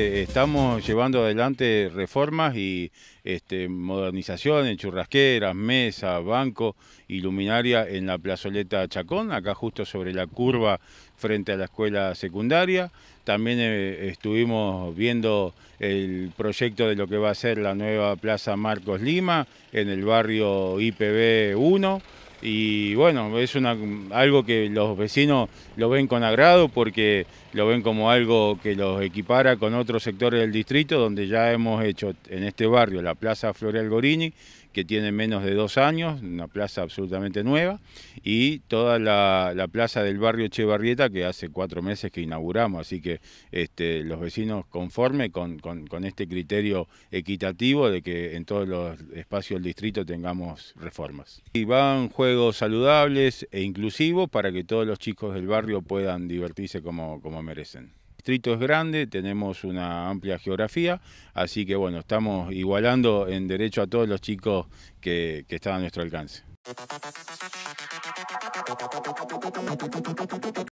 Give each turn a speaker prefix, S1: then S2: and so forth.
S1: Eh, estamos llevando adelante reformas y este, modernizaciones, churrasqueras, mesas, banco y luminaria en la plazoleta Chacón, acá justo sobre la curva frente a la escuela secundaria. También eh, estuvimos viendo el proyecto de lo que va a ser la nueva Plaza Marcos Lima en el barrio IPB 1 y bueno, es algo que los vecinos lo ven con agrado porque lo ven como algo que los equipara con otros sectores del distrito donde ya hemos hecho en este barrio la Plaza Floreal Gorini, que tiene menos de dos años, una plaza absolutamente nueva, y toda la, plaza del barrio Echevarrieta que hace cuatro meses que inauguramos, así que este, los vecinos conforme con, este criterio equitativo de que en todos los espacios del distrito tengamos reformas. Y van juegos saludables e inclusivos para que todos los chicos del barrio puedan divertirse como, como merecen. El distrito es grande, tenemos una amplia geografía, así que bueno, estamos igualando en derecho a todos los chicos que están a nuestro alcance.